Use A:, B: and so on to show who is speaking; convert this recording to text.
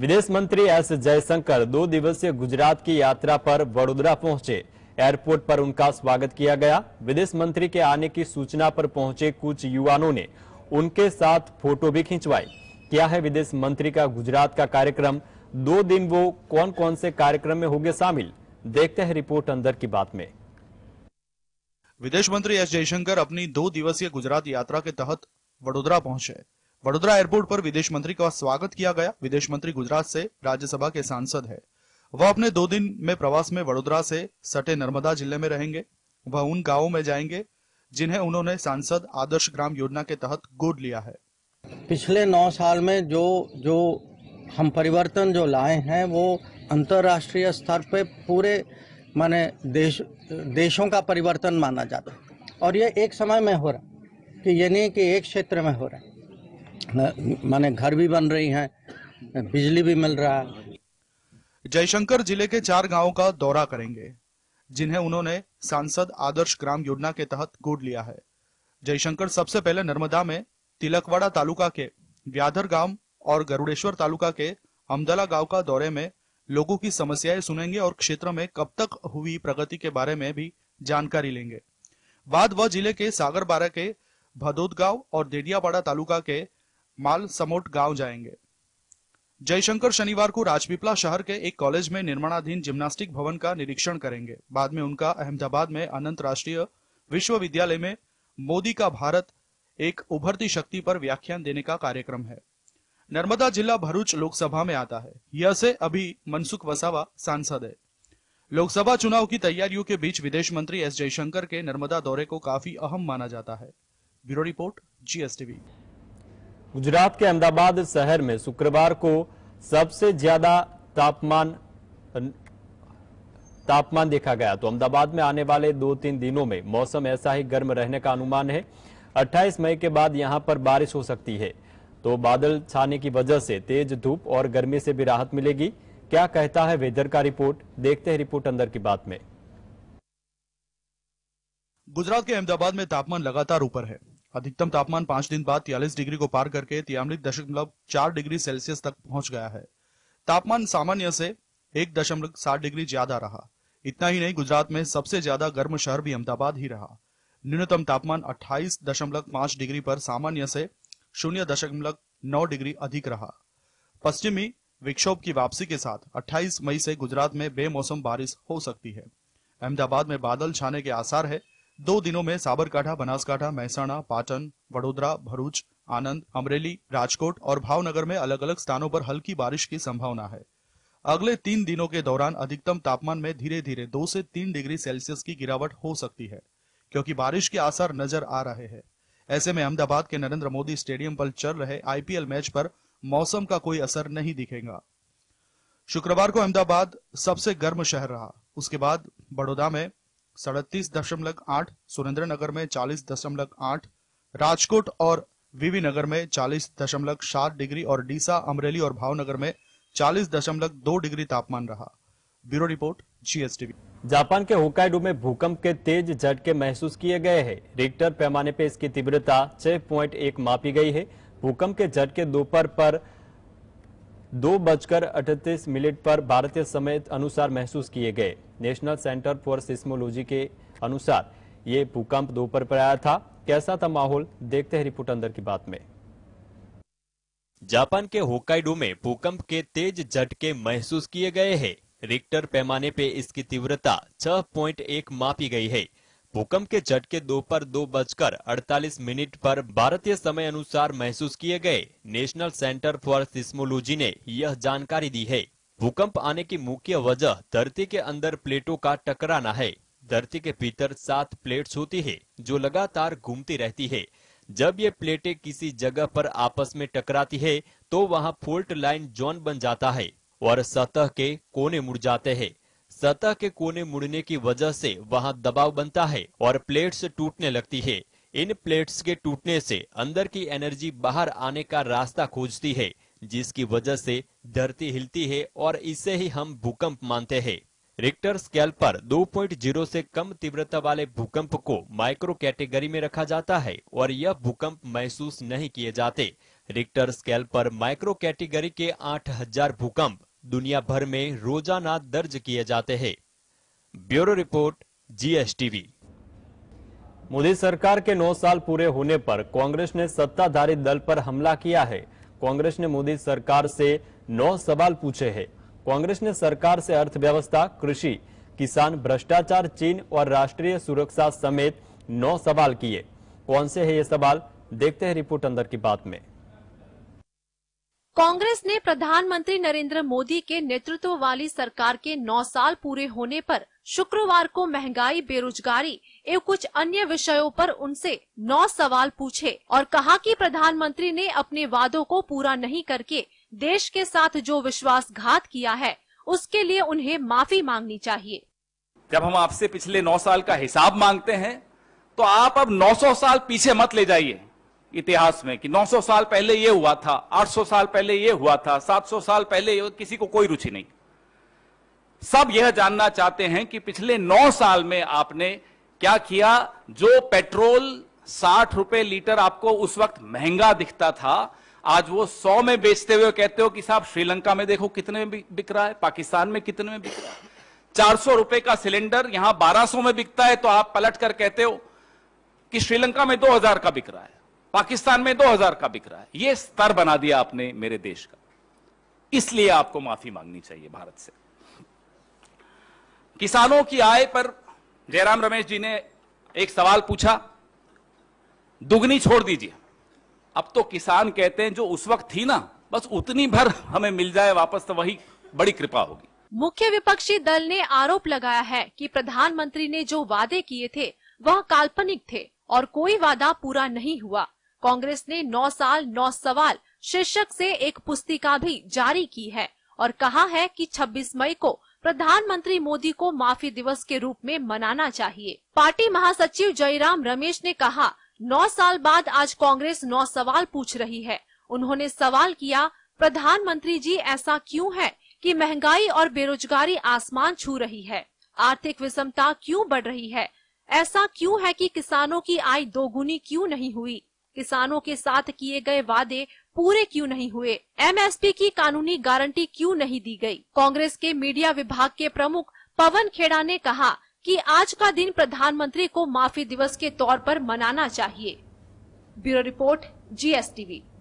A: विदेश मंत्री एस जयशंकर दो दिवसीय गुजरात की यात्रा पर वडोदरा पहुंचे एयरपोर्ट पर उनका स्वागत किया गया विदेश मंत्री के आने की सूचना पर पहुंचे कुछ युवाओं ने उनके साथ फोटो भी खिंचवाई क्या है विदेश मंत्री का गुजरात का कार्यक्रम दो दिन वो कौन कौन से कार्यक्रम में होंगे शामिल देखते हैं रिपोर्ट अंदर की बात में
B: विदेश मंत्री एस जयशंकर अपनी दो दिवसीय गुजरात यात्रा के तहत वडोदरा पहुंचे वडोदरा एयरपोर्ट पर विदेश मंत्री का स्वागत किया गया विदेश मंत्री गुजरात से राज्यसभा के सांसद है वह अपने दो दिन में प्रवास में वडोदरा से सटे नर्मदा जिले में रहेंगे वह उन गाँव में जाएंगे जिन्हें उन्होंने सांसद आदर्श ग्राम योजना के तहत गोद लिया है पिछले नौ साल में जो जो हम परिवर्तन जो लाए हैं वो अंतर्राष्ट्रीय स्तर पे पूरे माने देश देशों का परिवर्तन माना जाता है और ये एक समय में हो रहा है कि ये नहीं कि एक क्षेत्र में हो रहा है
C: माने
B: घर भी बन रही हैं बिजली भी मिल रहा है जयशंकर जिले के चार गांवों का दौरा करेंगे जिन्हें उन्होंने सांसद आदर्श ग्राम योजना के तहत गोद लिया है जयशंकर सबसे पहले नर्मदा में तिलकवाड़ा तालुका के व्याधर गांव और गरुड़ेश्वर तालुका के अमदला गांव का दौरे में लोगों की समस्याएं सुनेंगे और क्षेत्र में कब तक हुई प्रगति के बारे में भी जानकारी लेंगे बाद वह जिले के सागरबारा के भदोद गांव और देडियापाड़ा तालुका के माल समोट गांव जाएंगे जयशंकर शनिवार को राजपिपला शहर के एक कॉलेज में निर्माणाधीन जिम्नास्टिक भवन का निरीक्षण करेंगे बाद में उनका अहमदाबाद में अनंत राष्ट्रीय विश्वविद्यालय में मोदी का भारत एक उभरती शक्ति पर व्याख्यान देने का कार्यक्रम है नर्मदा जिला भरूच लोकसभा में आता है यह से अभी मनसुख वसावा सांसद है लोकसभा चुनाव की तैयारियों के बीच विदेश मंत्री एस जयशंकर के नर्मदा दौरे को काफी अहम माना जाता है ब्यूरो
A: रिपोर्ट जीएसटीवी गुजरात के अहमदाबाद शहर में शुक्रवार को सबसे ज्यादा तापमान तापमान देखा गया तो अहमदाबाद में आने वाले दो तीन दिनों में मौसम ऐसा ही गर्म रहने का अनुमान है 28 मई के बाद यहां पर बारिश हो सकती है तो बादल छाने की वजह से तेज धूप और गर्मी से भी राहत मिलेगी क्या कहता है वेदर का रिपोर्ट देखते हैं रिपोर्ट अंदर की बात में गुजरात के अहमदाबाद में तापमान लगातार ऊपर है
B: अधिकतम तापमान पांच दिन बाद तियालीस डिग्री को पार करके तिरानवे दशमलव चार डिग्री सेल्सियस तक पहुंच गया है तापमान सामान्य से एक दशमलव सात डिग्री ज्यादा रहा इतना ही नहीं गुजरात में सबसे ज्यादा गर्म शहर भी अहमदाबाद ही रहा न्यूनतम तापमान अट्ठाईस दशमलव पांच डिग्री पर सामान्य से शून्य दशमलव नौ डिग्री अधिक रहा पश्चिमी विक्षोभ की वापसी के साथ 28 मई से गुजरात में बेमौसम बारिश हो सकती है अहमदाबाद में बादल छाने के आसार है दो दिनों में साबरकाठा बनासकाठा महसाणा पाटन वडोदरा भरूच आनंद अमरेली राजकोट और भावनगर में अलग अलग स्थानों पर हल्की बारिश की संभावना है अगले तीन दिनों के दौरान अधिकतम तापमान में धीरे धीरे दो से तीन डिग्री सेल्सियस की गिरावट हो सकती है क्योंकि बारिश के आसार नजर आ रहे हैं ऐसे में अहमदाबाद के नरेंद्र मोदी स्टेडियम पर चल रहे आईपीएल मैच पर मौसम का कोई असर नहीं दिखेगा शुक्रवार को अहमदाबाद सबसे गर्म शहर रहा उसके बाद बड़ौदा में सड़तीस दशमलव आठ सुरेंद्रनगर में चालीस दशमलव आठ राजकोट और वीवी नगर में चालीस दशमलव सात डिग्री और डीसा अमरेली और भावनगर में
A: चालीस दशमलव दो डिग्री तापमान रहा ब्यूरो रिपोर्ट जीएसटीवी जापान के होकाइडो में भूकंप के तेज झटके महसूस किए गए हैं रिक्टर पैमाने पर इसकी तीव्रता छह मापी गई है भूकंप के झटके दोपहर पर, पर दो बजकर अठतीस मिनट पर भारतीय समय अनुसार महसूस किए गए नेशनल सेंटर फॉर सिस्मोलॉजी के अनुसार ये भूकंप दोपहर पर आया था कैसा था माहौल देखते हैं रिपोर्ट अंदर की बात में जापान के होकाइडो में भूकंप के तेज झटके महसूस किए गए हैं रिक्टर पैमाने पे इसकी तीव्रता 6.1 मापी गई है भूकंप के झटके दोपहर दो, दो बजकर 48 मिनट पर भारतीय समय अनुसार महसूस किए गए नेशनल सेंटर फॉर सिस्मोलॉजी ने यह जानकारी दी है भूकंप आने की मुख्य वजह धरती के अंदर प्लेटों का टकराना है धरती के भीतर सात प्लेट्स होती है जो लगातार घूमती रहती है जब ये प्लेटें किसी जगह पर आपस में टकराती है तो वहाँ फोल्ट लाइन जोन बन जाता है और सतह के कोने मुड़ जाते हैं सतह के कोने मुड़ने की वजह से वहां दबाव बनता है और प्लेट्स टूटने लगती है इन प्लेट्स के टूटने से अंदर की एनर्जी बाहर आने का रास्ता खोजती है जिसकी वजह से धरती हिलती है और इसे ही हम भूकंप मानते हैं रिक्टर स्केल पर 2.0 से कम तीव्रता वाले भूकंप को माइक्रो कैटेगरी में रखा जाता है और यह भूकंप महसूस नहीं किए जाते रिक्टर स्केल पर माइक्रो कैटेगरी के 8000 भूकंप दुनिया भर में रोजाना दर्ज किए जाते हैं ब्यूरो रिपोर्ट जीएसटीवी मोदी सरकार के 9 साल पूरे होने पर कांग्रेस ने सत्ताधारी दल पर हमला किया है कांग्रेस ने मोदी सरकार से 9 सवाल पूछे हैं कांग्रेस ने सरकार से अर्थव्यवस्था कृषि किसान भ्रष्टाचार चीन और राष्ट्रीय सुरक्षा समेत नौ सवाल किए कौन से है ये सवाल देखते हैं रिपोर्ट अंदर की बात में
D: कांग्रेस ने प्रधानमंत्री नरेंद्र मोदी के नेतृत्व वाली सरकार के 9 साल पूरे होने पर शुक्रवार को महंगाई बेरोजगारी एवं कुछ अन्य विषयों पर उनसे नौ सवाल पूछे और कहा कि प्रधानमंत्री ने अपने वादों को पूरा नहीं करके देश के साथ जो विश्वासघात किया है उसके लिए उन्हें माफी मांगनी चाहिए
C: जब हम आपसे पिछले नौ साल का हिसाब मांगते हैं तो आप अब नौ साल पीछे मत ले जाइए इतिहास में कि 900 साल पहले यह हुआ था 800 साल पहले यह हुआ था 700 साल पहले किसी को कोई रुचि नहीं सब यह जानना चाहते हैं कि पिछले 9 साल में आपने क्या किया जो पेट्रोल साठ रुपए लीटर आपको उस वक्त महंगा दिखता था आज वो सौ में बेचते हुए कहते हो कि साहब श्रीलंका में देखो कितने में बिक रहा है पाकिस्तान में कितने में बिक रहा है चार सौ रुपए का सिलेंडर यहां बारह सौ में बिकता है तो आप पलट कर कहते हो कि श्रीलंका में दो हजार का बिक रहा है पाकिस्तान में 2000 का बिक रहा है यह स्तर बना दिया आपने मेरे देश का इसलिए आपको माफी मांगनी चाहिए भारत से किसानों की आय पर जयराम रमेश जी ने एक सवाल पूछा दुगनी छोड़ दीजिए अब तो किसान कहते हैं जो उस वक्त थी ना बस उतनी भर हमें मिल जाए वापस तो वही बड़ी कृपा होगी
D: मुख्य विपक्षी दल ने आरोप लगाया है कि प्रधानमंत्री ने जो वादे किए थे वह काल्पनिक थे और कोई वादा पूरा नहीं हुआ कांग्रेस ने नौ साल नौ सवाल शीर्षक से एक पुस्तिका भी जारी की है और कहा है कि 26 मई को प्रधानमंत्री मोदी को माफी दिवस के रूप में मनाना चाहिए पार्टी महासचिव जयराम रमेश ने कहा नौ साल बाद आज कांग्रेस नौ सवाल पूछ रही है उन्होंने सवाल किया प्रधानमंत्री जी ऐसा क्यों है कि महंगाई और बेरोजगारी आसमान छू रही है आर्थिक विषमता क्यों बढ़ रही है ऐसा क्यों है कि किसानों की आय दोगुनी क्यों नहीं हुई किसानों के साथ किए गए वादे पूरे क्यों नहीं हुए एमएसपी की कानूनी गारंटी क्यों नहीं दी गई? कांग्रेस के मीडिया विभाग के प्रमुख पवन खेड़ा ने कहा कि आज का दिन प्रधानमंत्री को माफी दिवस के तौर पर मनाना चाहिए ब्यूरो रिपोर्ट जी